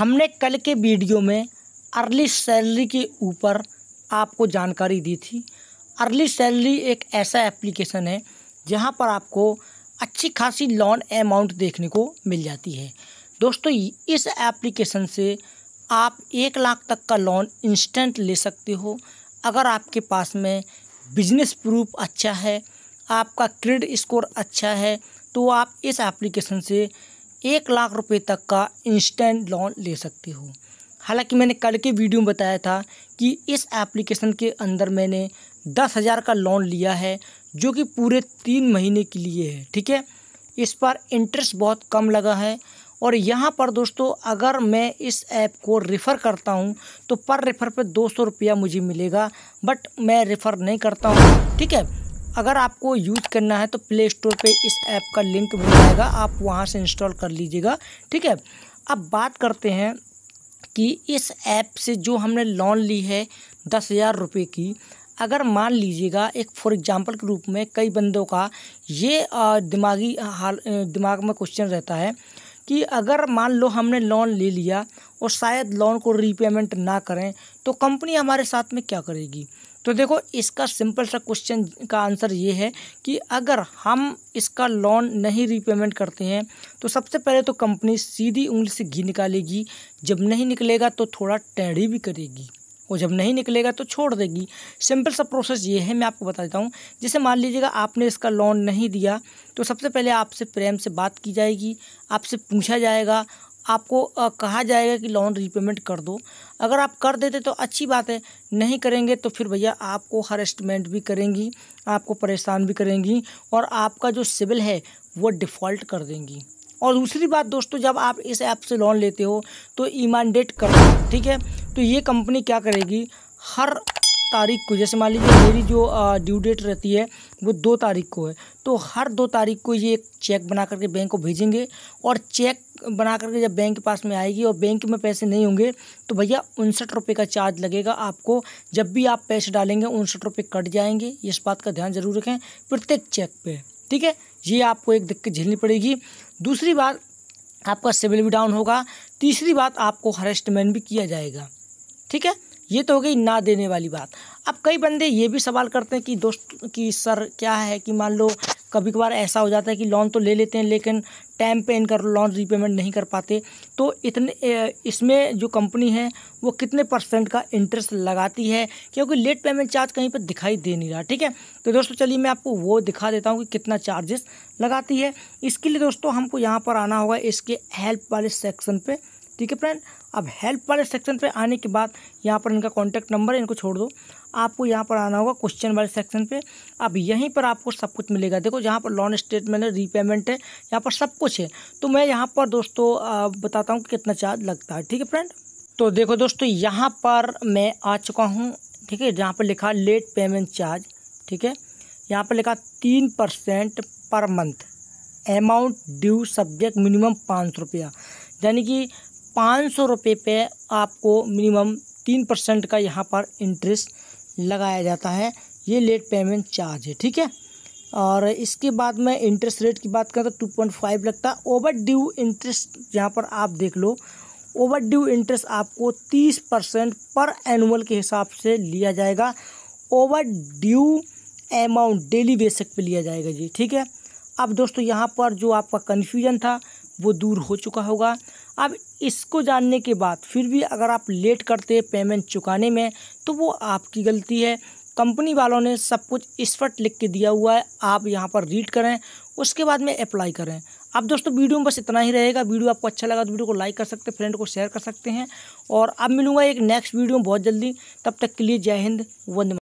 हमने कल के वीडियो में अर्ली सैलरी के ऊपर आपको जानकारी दी थी अर्ली सैलरी एक ऐसा एप्लीकेशन है जहाँ पर आपको अच्छी खासी लोन अमाउंट देखने को मिल जाती है दोस्तों इस एप्लीकेशन से आप एक लाख तक का लोन इंस्टेंट ले सकते हो अगर आपके पास में बिजनेस प्रूफ अच्छा है आपका क्रेडिट स्कोर अच्छा है तो आप इस एप्लीकेशन से एक लाख रुपए तक का इंस्टेंट लोन ले सकते हो हालांकि मैंने कल के वीडियो में बताया था कि इस एप्लीकेशन के अंदर मैंने दस हज़ार का लोन लिया है जो कि पूरे तीन महीने के लिए है ठीक है इस पर इंटरेस्ट बहुत कम लगा है और यहाँ पर दोस्तों अगर मैं इस ऐप को रेफ़र करता हूँ तो पर रेफ़र पे दो सौ रुपया मुझे मिलेगा बट मैं रेफ़र नहीं करता हूँ ठीक है अगर आपको यूज करना है तो प्ले स्टोर पर इस ऐप का लिंक मिल जाएगा आप वहाँ से इंस्टॉल कर लीजिएगा ठीक है अब बात करते हैं कि इस ऐप से जो हमने लोन ली है दस हज़ार रुपये की अगर मान लीजिएगा एक फॉर एग्ज़ाम्पल के रूप में कई बंदों का ये दिमागी हाल दिमाग में क्वेश्चन रहता है कि अगर मान लो हमने लोन ले लिया और शायद लोन को रीपेमेंट ना करें तो कंपनी हमारे साथ में क्या करेगी तो देखो इसका सिंपल सा क्वेश्चन का आंसर ये है कि अगर हम इसका लोन नहीं रीपेमेंट करते हैं तो सबसे पहले तो कंपनी सीधी उंगली से घी निकालेगी जब नहीं निकलेगा तो थोड़ा टैडी भी करेगी और जब नहीं निकलेगा तो छोड़ देगी सिंपल सा प्रोसेस ये है मैं आपको बता देता हूँ जैसे मान लीजिएगा आपने इसका लोन नहीं दिया तो सबसे पहले आपसे प्रेम से बात की जाएगी आपसे पूछा जाएगा आपको कहा जाएगा कि लोन रीपेमेंट कर दो अगर आप कर देते तो अच्छी बात है नहीं करेंगे तो फिर भैया आपको हरेस्टमेंट भी करेंगी आपको परेशान भी करेंगी और आपका जो सिविल है वो डिफ़ॉल्ट कर देंगी और दूसरी बात दोस्तों जब आप इस ऐप से लोन लेते हो तो ईमानडेट कर ठीक है तो ये कंपनी क्या करेगी हर तारीख को जैसे मान लीजिए मेरी जो ड्यू डेट रहती है वो दो तारीख को है तो हर दो तारीख को ये एक चेक बना करके बैंक को भेजेंगे और चेक बना करके जब बैंक के पास में आएगी और बैंक में पैसे नहीं होंगे तो भैया उनसठ रुपये का चार्ज लगेगा आपको जब भी आप पैसे डालेंगे उनसठ रुपये कट जाएंगे इस बात का ध्यान जरूर रखें प्रत्येक चेक पे ठीक है ये आपको एक दिक्कत झेलनी पड़ेगी दूसरी बात आपका सिविल भी डाउन होगा तीसरी बात आपको हरेस्टमेंट भी किया जाएगा ठीक है ये तो हो गई ना देने वाली बात अब कई बंदे ये भी सवाल करते हैं कि दोस्त कि सर क्या है कि मान लो कभी कभार ऐसा हो जाता है कि लोन तो ले लेते हैं लेकिन टाइम पे इनका लोन रीपेमेंट नहीं कर पाते तो इतने इसमें जो कंपनी है वो कितने परसेंट का इंटरेस्ट लगाती है क्योंकि लेट पेमेंट चार्ज कहीं पर दिखाई दे नहीं रहा ठीक है तो दोस्तों चलिए मैं आपको वो दिखा देता हूँ कि कितना चार्जेस लगाती है इसके लिए दोस्तों हमको यहाँ पर आना होगा इसके हेल्प वाले सेक्शन पर ठीक है फ्रेंड अब हेल्प वाले सेक्शन पे आने के बाद यहाँ पर इनका कॉन्टैक्ट नंबर है इनको छोड़ दो आपको यहाँ पर आना होगा क्वेश्चन वाले सेक्शन पे अब यहीं पर आपको सब कुछ मिलेगा देखो यहाँ पर लोन स्टेटमेंट है रीपेमेंट है यहाँ पर सब कुछ है तो मैं यहाँ पर दोस्तों बताता हूँ कि कितना चार्ज लगता है ठीक है फ्रेंड तो देखो दोस्तों यहाँ पर मैं आ चुका हूँ ठीक है जहाँ पर लिखा लेट पेमेंट चार्ज ठीक है यहाँ पर लिखा तीन percent per month amount due subject minimum पाँच सौ रुपया यानी कि पाँच सौ रुपये पे आपको मिनिमम तीन परसेंट का यहाँ पर इंटरेस्ट लगाया जाता है ये लेट पेमेंट चार्ज है ठीक है और इसके बाद में इंटरेस्ट रेट की बात करें तो टू पॉइंट फाइव लगता है ओवर ड्यू इंटरेस्ट यहाँ पर आप देख लो ओवर ड्यू इंटरेस्ट आपको तीस परसेंट पर एनुअल के हिसाब से लिया जाएगा over due amount daily basic पे लिया जाएगा जी ठीक है अब दोस्तों यहाँ पर जो आपका कन्फ्यूजन था वो दूर हो चुका होगा अब इसको जानने के बाद फिर भी अगर आप लेट करते हैं पेमेंट चुकाने में तो वो आपकी गलती है कंपनी वालों ने सब कुछ स्पष्ट लिख के दिया हुआ है आप यहाँ पर रीड करें उसके बाद में अप्लाई करें अब दोस्तों वीडियो में बस इतना ही रहेगा वीडियो आपको अच्छा लगा तो वीडियो को लाइक कर सकते हैं फ्रेंड को शेयर कर सकते हैं और अब मिलूंगा एक नेक्स्ट वीडियो में बहुत जल्दी तब तक के लिए जय हिंद वंद